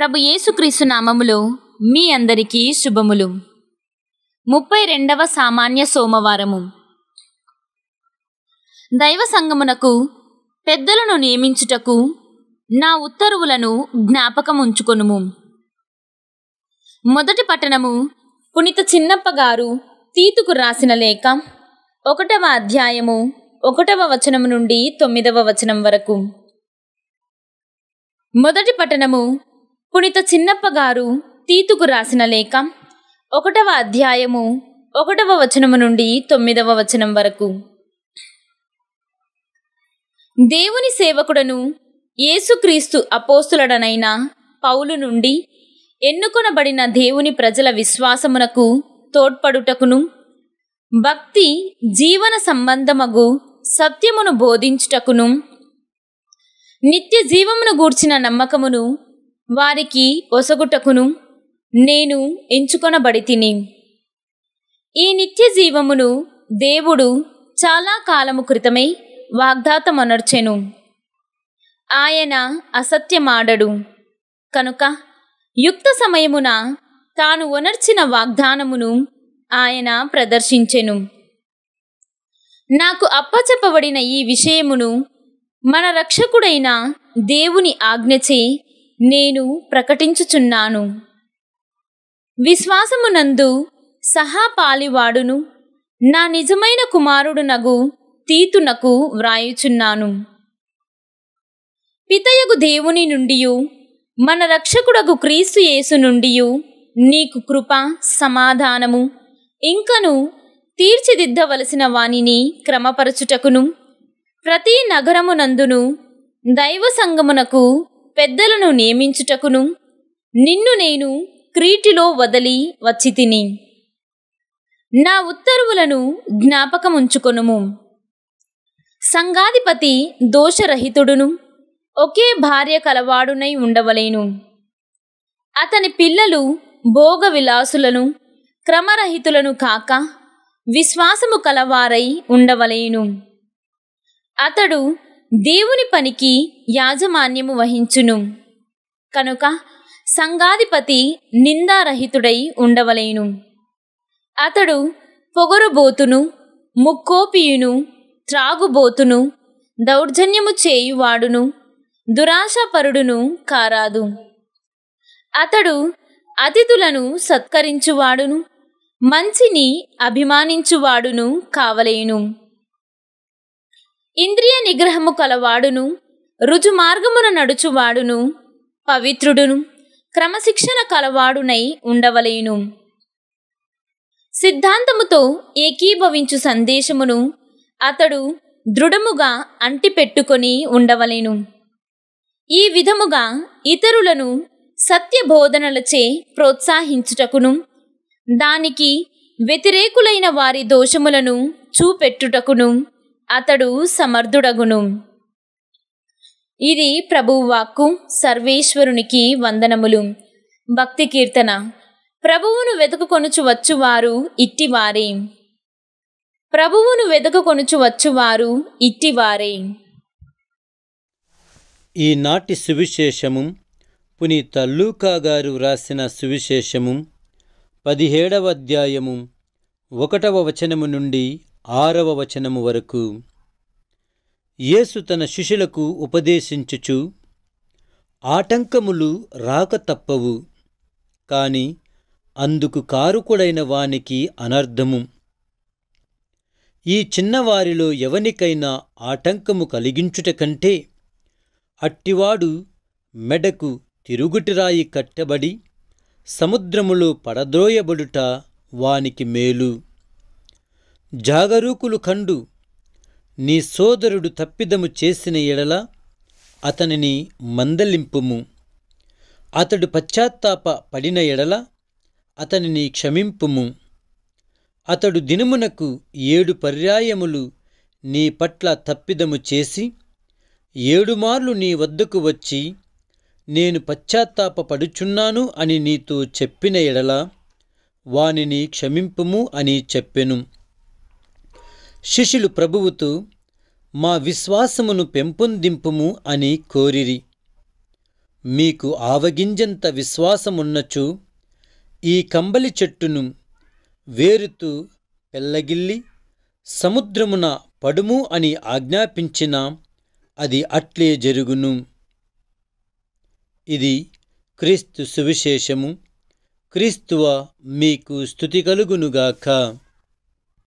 ప్రభు యేసుక్రీస్తు నామములో మీ అందరికీ శుభములు ముప్పై రెండవ సామాన్య సోమవారము దైవ సంగమునకు పెద్దలను నియమించుటకు నా ఉత్తర్వులను ఉంచుకొనుము మొదటి పట్టణము పునిత చిన్నప్ప గారు తీతుకు రాసిన లేఖ ఒకటవ అధ్యాయము ఒకటవ వచనం నుండి తొమ్మిదవ వచనం వరకు మొదటి పట్టణము పునిత చిన్నప్ప గారు తీతుకు రాసిన లేఖ ఒకటవ అధ్యాయము ఒకటవ వచనము నుండి తొమ్మిదవ వచనం వరకు దేవుని సేవకుడను యేసుక్రీస్తు అపోస్తులడనైన పౌలు నుండి ఎన్నుకొనబడిన దేవుని ప్రజల విశ్వాసమునకు తోడ్పడుటకును భక్తి జీవన సంబంధమగు సత్యమును బోధించుటకును నిత్య జీవమును గూర్చిన నమ్మకమును వారికి ఒసగుటకును నేను ఎంచుకొనబడి తిని ఈ నిత్య జీవమును దేవుడు చాలా కాలము క్రితమే వాగ్దాతమనర్చెను ఆయన అసత్యమాడడు కనుక యుక్త సమయమున తాను ఒనర్చిన వాగ్దానమును ఆయన ప్రదర్శించెను నాకు అప్పచెప్పబడిన ఈ విషయమును మన రక్షకుడైన దేవుని ఆజ్ఞచే నేను ప్రకటించుచున్నాను విశ్వాసమునందు సహాపాలివాడును నా నిజమైన కుమారుడునగు తీతునకు వ్రాయుచున్నాను పితయగు దేవుని నుండి మన రక్షకుడగు క్రీస్తు యేసు నుండి నీకు కృప సమాధానము ఇంకను తీర్చిదిద్దవలసిన వానిని క్రమపరచుటకును ప్రతి నగరమునందును దైవ సంగమునకు పెద్దలను నియమించుటకును నిన్ను నేను క్రీటిలో వదలి వచ్చి తిని నా ఉత్తర్వులను జ్ఞాపకముంచుకొనుము సంఘాధిపతి దోషరహితుడును ఒకే భార్య కలవాడునై ఉండవలేను అతని పిల్లలు భోగ విలాసులను క్రమరహితులను కాక విశ్వాసము కలవారై ఉండవలేను అతడు దేవుని పనికి యాజమాన్యము వహించును కనుక సంఘాధిపతి నిందారహితుడై ఉండవలేను అతడు పొగరుబోతును ముక్కోపియును త్రాగుబోతును దౌర్జన్యము చేయువాడును దురాశపరుడును కారాదు అతడు అతిథులను సత్కరించువాడును మంచిని అభిమానించువాడును కావలేను ఇంద్రియ నిగ్రహము కలవాడును రుజుమార్గమున నడుచువాడును పవిత్రుడును క్రమశిక్షణ కలవాడునై ఉండవలేను సిద్ధాంతముతో ఏకీభవించు సందేశమును అతడు దృఢముగా అంటిపెట్టుకొని ఉండవలేను ఈ విధముగా ఇతరులను సత్య బోధనలచే దానికి వ్యతిరేకులైన వారి దోషములను చూపెట్టుటకును అతడు సమర్థుడగును ఇది ప్రభువాక్కు సర్వేశ్వరునికి వందనములు భక్తి కీర్తన ప్రభువును కొనుచు వచ్చువారు ఇట్టివారే ప్రభువును కొనుచు వచ్చువారు ఇట్టివారే ఈనాటి సువిశేషము పునీత లూకా గారు వ్రాసిన సువిశేషము పదిహేడవ అధ్యాయము ఒకటవ వచనము నుండి ఆరవ వచనము వరకు యేసు తన శిష్యులకు ఉపదేశించుచు ఆటంకములు రాక తప్పవు కాని అందుకు కారుకుడైన వానికి అనర్థము ఈ చిన్నవారిలో ఎవనికైనా ఆటంకము కలిగించుట కంటే అట్టివాడు మెడకు తిరుగుటిరాయి కట్టబడి సముద్రములో పడద్రోయబడుట వానికి మేలు జాగరూకులు కండు నీ సోదరుడు తప్పిదము చేసిన ఎడల అతనిని మందలింపుము అతడు పశ్చాత్తాప పడిన ఎడల అతనిని క్షమింపుము అతడు దినమునకు ఏడు పర్యాయములు నీ పట్ల తప్పిదము చేసి ఏడుమార్లు నీ వద్దకు వచ్చి నేను పశ్చాత్తాప పడుచున్నాను అని నీతో చెప్పిన ఎడల వానిని క్షమింపుము అని చెప్పెను శిష్యులు ప్రభువుతూ మా విశ్వాసమును పెంపొందింపుము అని కోరిరి మీకు ఆవగింజంత విశ్వాసమున్నచు ఈ కంబలి చెట్టును వేరుతూ పెల్లగిల్లి సముద్రమున పడుము అని ఆజ్ఞాపించిన అది అట్లే జరుగును ఇది క్రీస్తు సువిశేషము క్రీస్తువ మీకు స్థుతి కలుగునుగాక